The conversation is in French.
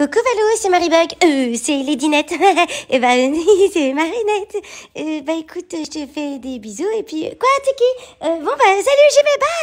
Coucou Valou, c'est Marybug. Euh, c'est Ladynette. et eh ben, c'est Marinette. Euh, bah écoute, je te fais des bisous et puis... Quoi, Tiki euh, Bon bah, salut, j'y vais, bye